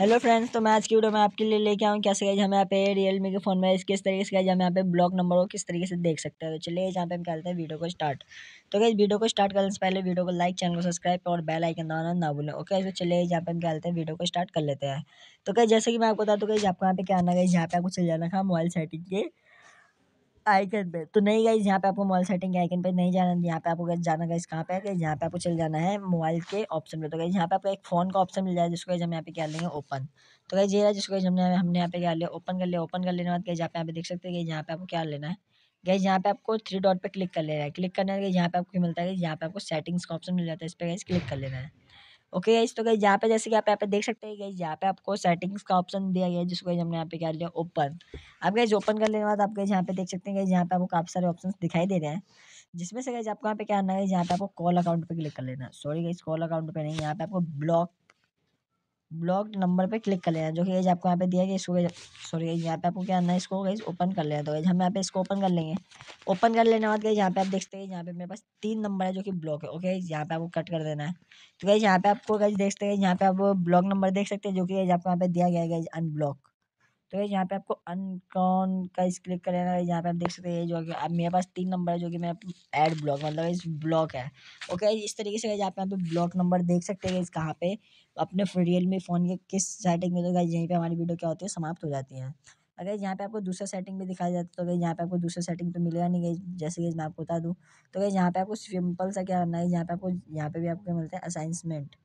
hello friends तो मैं आज की वीडियो में आपके लिए लेके आऊँ कैसे गाइज हमें यहाँ पे रियलमी के फ़ोन में इस किस तरीके से गाइज हम यहाँ पे ब्लॉक नंबर को किस तरीके से देख सकते हैं तो चलिए यहाँ पे हम कहते हैं वीडियो को स्टार्ट तो गाइज वीडियो को स्टार्ट करने से पहले वीडियो को लाइक चैनल को सब्सक्राइब और बेल आइकन दबाना ना भूलें ओके तो चलिए यहाँ पे हम कहते हैं वीडियो को स्टार्ट कर लेते हैं तो कहीं जैसे कि मैं आपको बता दूँ कहीं आपको यहाँ पे क्या आना गई यहाँ पे आपको चले जाना था मोबाइल सेटिंग के आइकन पे तो नहीं गाइज यहाँ पे आपको मोबाइल सेटिंग के आइकन पे नहीं जाना यहाँ पे आपको जाना गाइज कहाँ पे है गाइज यहाँ पे आपको चल जाना है मोबाइल के ऑप्शन पे तो गाइज यहाँ पे आपको एक फ़ोन का ऑप्शन मिल जाए जिसको हम यहाँ पे क्या लेंगे ओपन तो गाइज ये रहा जिसको हमने हमने यहाँ पे क्या लिया ओपन कर लिया ओपन कर लेने बाद गाइज यहाँ पे यहाँ पे देख सकते हैं यहाँ पे आपको क्या लेना है गाइज यहाँ पे आपको थ्री डॉट पे क्लिक कर लेना है क्लिक करने के यहाँ पे आपको मिलता है यहाँ पे आपको सेटिंग्स का ऑप्शन मिल जाता है इस पर गाइज क्लिक कर लेना है ओके गाइज तो गाइज यहाँ पे जैसे कि आप यहाँ पे देख सकते हैं गाइज यहाँ पे आपको सेटिंग्स का ऑप्शन दिया गया है जिसको हमने यहाँ पे कर लिया ओपन आप गाइज ओपन करने के बाद आप गाइज यहाँ पे देख सकते हैं गाइज यहाँ पे आपको काफ़ी सारे ऑप्शन दिखाई दे रहे हैं जिसमें से गाइज आपको यहाँ पे क्या करना है यहाँ पे आपको कॉल अकाउंट पे क्लिक कर लेना है सॉरी गई कॉल अकाउंट पे नहीं यहाँ पे आपको ब्लॉक ब्लॉक नंबर पे क्लिक कर लेना जो कि एज आपको यहाँ पे दिया गया इसको सॉरी यहाँ पे आपको क्या करना है इसको गैज ओपन कर लेना तो गैज हम यहाँ पे इसको ओपन कर लेंगे ओपन कर लेने बाद गैज यहाँ पे आप देखते हैं यहाँ पे मेरे पास तीन नंबर है जो कि ब्लॉक है ओके यहाँ पे आपको कट कर देना है तो गैज यहाँ पे आपको देख देखते हैं यहाँ पे आप ब्लॉक नंबर देख सकते हैं जो कि आपको यहाँ पे दिया गया है अनब्लॉक तो ये यहाँ पे आपको अनकॉन का इस क्लिक कर लेना यहाँ पे आप देख सकते हैं जो कि अब मेरे पास तीन नंबर है जो कि मेरा एड ब्लॉक मतलब इस ब्लॉक है ओके इस तरीके से यहाँ पे आप ब्लॉक नंबर देख सकते हैं इस कहाँ पे अपने रियल फ़ोन के किस सेटिंग में तो यहीं पे हमारी वीडियो क्या होती है समाप्त हो जाती है अगर यहाँ पे आपको दूसरा सेटिंग भी दिखाया जाता है तो अगर यहाँ पे आपको दूसरा सेटिंग तो मिलेगा नहीं गई जैसे कि मैं आपको बता दूँ तो अगर यहाँ पे आपको सिंपल सा क्या करना है यहाँ पे आपको यहाँ पे भी आपको क्या मिलता है assignment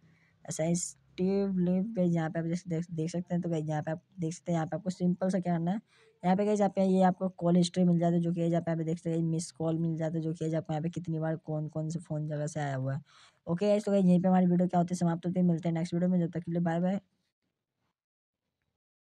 assigns active link guys यहाँ पे आप जैसे देख, देख सकते हैं तो गई यहाँ पे आप देख सकते हैं यहाँ पे आपको सिंपल सा क्या करना है यहाँ पे गाइस आप ये आपको कॉल हिस्ट्री मिल जाती है जो कि यहाँ पे आप देख सकते हैं मिस कॉल मिल जाता है जो कि आपको यहाँ पे कितनी बार कौन कौन से फ़ोन जगह से आया हुआ है ओके तो गई यहीं पे हमारी वीडियो क्या होती है समाप्त होती है मिलते हैं नेक्स्ट वीडियो में जब तक के लिए बाय बाय